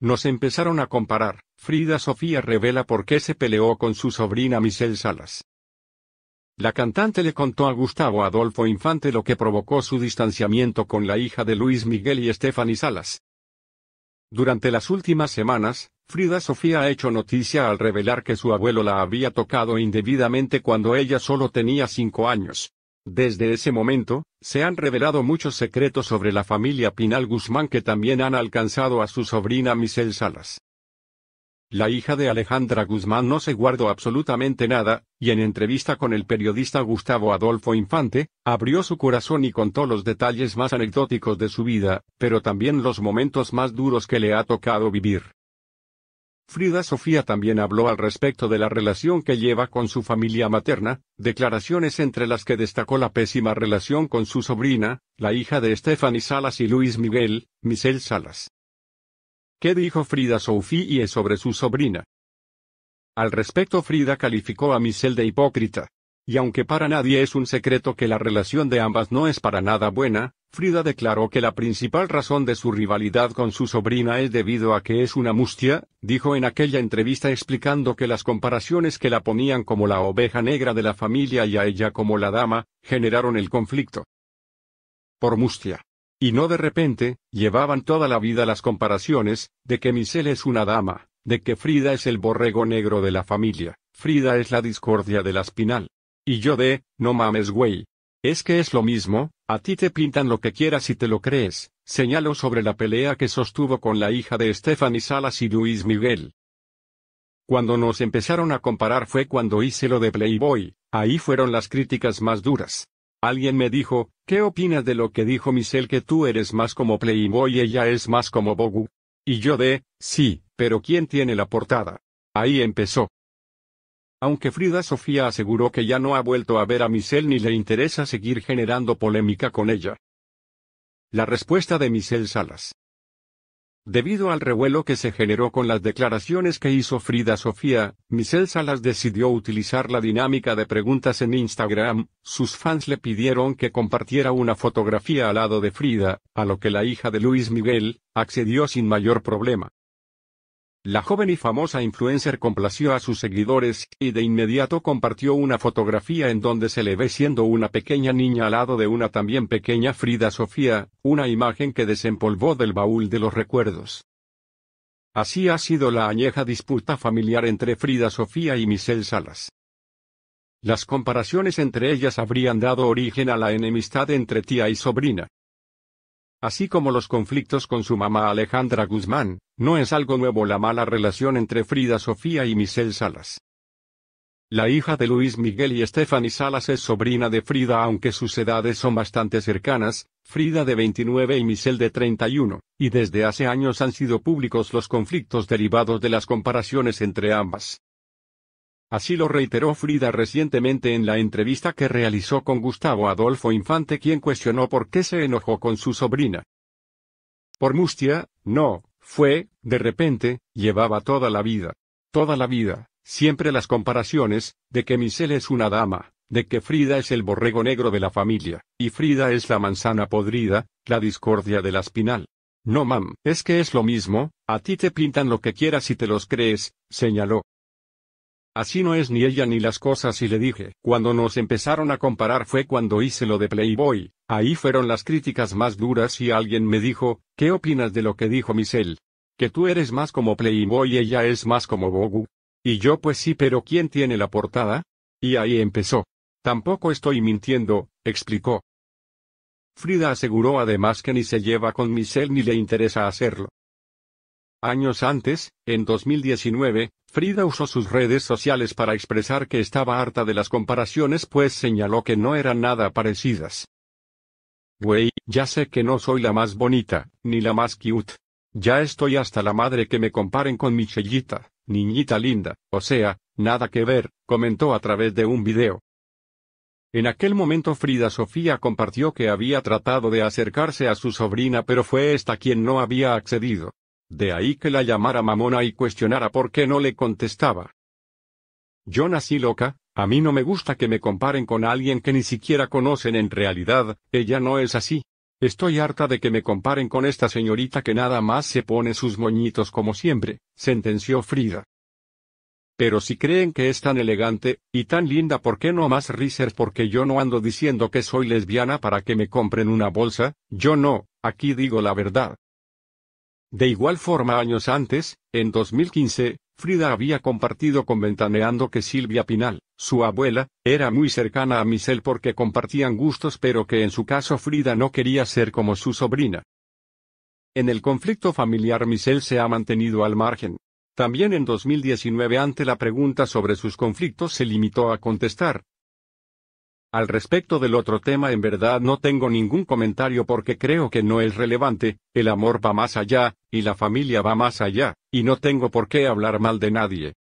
Nos empezaron a comparar. Frida Sofía revela por qué se peleó con su sobrina Michelle Salas. La cantante le contó a Gustavo Adolfo Infante lo que provocó su distanciamiento con la hija de Luis Miguel y Stephanie Salas. Durante las últimas semanas, Frida Sofía ha hecho noticia al revelar que su abuelo la había tocado indebidamente cuando ella solo tenía cinco años. Desde ese momento, se han revelado muchos secretos sobre la familia Pinal Guzmán que también han alcanzado a su sobrina Michelle Salas. La hija de Alejandra Guzmán no se guardó absolutamente nada, y en entrevista con el periodista Gustavo Adolfo Infante, abrió su corazón y contó los detalles más anecdóticos de su vida, pero también los momentos más duros que le ha tocado vivir. Frida Sofía también habló al respecto de la relación que lleva con su familia materna, declaraciones entre las que destacó la pésima relación con su sobrina, la hija de Stephanie Salas y Luis Miguel, Michelle Salas. ¿Qué dijo Frida Sofía sobre su sobrina? Al respecto Frida calificó a Michelle de hipócrita. Y aunque para nadie es un secreto que la relación de ambas no es para nada buena, Frida declaró que la principal razón de su rivalidad con su sobrina es debido a que es una mustia, dijo en aquella entrevista explicando que las comparaciones que la ponían como la oveja negra de la familia y a ella como la dama, generaron el conflicto. Por mustia. Y no de repente, llevaban toda la vida las comparaciones, de que Michelle es una dama, de que Frida es el borrego negro de la familia, Frida es la discordia de la espinal. Y yo de, no mames güey. Es que es lo mismo, a ti te pintan lo que quieras y te lo crees, señaló sobre la pelea que sostuvo con la hija de Stephanie Salas y Luis Miguel. Cuando nos empezaron a comparar fue cuando hice lo de Playboy, ahí fueron las críticas más duras. Alguien me dijo, ¿qué opinas de lo que dijo Michelle que tú eres más como Playboy y ella es más como Bogu? Y yo de, sí, pero ¿quién tiene la portada? Ahí empezó aunque Frida Sofía aseguró que ya no ha vuelto a ver a Michelle ni le interesa seguir generando polémica con ella. La respuesta de Michelle Salas. Debido al revuelo que se generó con las declaraciones que hizo Frida Sofía, Michelle Salas decidió utilizar la dinámica de preguntas en Instagram, sus fans le pidieron que compartiera una fotografía al lado de Frida, a lo que la hija de Luis Miguel, accedió sin mayor problema. La joven y famosa influencer complació a sus seguidores, y de inmediato compartió una fotografía en donde se le ve siendo una pequeña niña al lado de una también pequeña Frida Sofía, una imagen que desempolvó del baúl de los recuerdos. Así ha sido la añeja disputa familiar entre Frida Sofía y Michelle Salas. Las comparaciones entre ellas habrían dado origen a la enemistad entre tía y sobrina así como los conflictos con su mamá Alejandra Guzmán, no es algo nuevo la mala relación entre Frida Sofía y Michelle Salas. La hija de Luis Miguel y Stephanie Salas es sobrina de Frida aunque sus edades son bastante cercanas, Frida de 29 y Michelle de 31, y desde hace años han sido públicos los conflictos derivados de las comparaciones entre ambas. Así lo reiteró Frida recientemente en la entrevista que realizó con Gustavo Adolfo Infante quien cuestionó por qué se enojó con su sobrina. Por Mustia, no, fue, de repente, llevaba toda la vida. Toda la vida, siempre las comparaciones, de que Michelle es una dama, de que Frida es el borrego negro de la familia, y Frida es la manzana podrida, la discordia de la espinal. No mam, es que es lo mismo, a ti te pintan lo que quieras y te los crees, señaló. Así no es ni ella ni las cosas y le dije, cuando nos empezaron a comparar fue cuando hice lo de Playboy, ahí fueron las críticas más duras y alguien me dijo, ¿qué opinas de lo que dijo Michelle? Que tú eres más como Playboy y ella es más como Bogu. Y yo pues sí, pero ¿quién tiene la portada? Y ahí empezó. Tampoco estoy mintiendo, explicó. Frida aseguró además que ni se lleva con Michelle ni le interesa hacerlo. Años antes, en 2019, Frida usó sus redes sociales para expresar que estaba harta de las comparaciones pues señaló que no eran nada parecidas. Güey, ya sé que no soy la más bonita, ni la más cute. Ya estoy hasta la madre que me comparen con Michellita, niñita linda, o sea, nada que ver, comentó a través de un video. En aquel momento Frida Sofía compartió que había tratado de acercarse a su sobrina pero fue esta quien no había accedido. De ahí que la llamara mamona y cuestionara por qué no le contestaba. Yo nací loca, a mí no me gusta que me comparen con alguien que ni siquiera conocen en realidad, ella no es así. Estoy harta de que me comparen con esta señorita que nada más se pone sus moñitos como siempre, sentenció Frida. Pero si creen que es tan elegante, y tan linda, ¿por qué no más riser Porque yo no ando diciendo que soy lesbiana para que me compren una bolsa, yo no, aquí digo la verdad. De igual forma años antes, en 2015, Frida había compartido con Ventaneando que Silvia Pinal, su abuela, era muy cercana a Michelle porque compartían gustos pero que en su caso Frida no quería ser como su sobrina. En el conflicto familiar Michelle se ha mantenido al margen. También en 2019 ante la pregunta sobre sus conflictos se limitó a contestar, al respecto del otro tema en verdad no tengo ningún comentario porque creo que no es relevante, el amor va más allá, y la familia va más allá, y no tengo por qué hablar mal de nadie.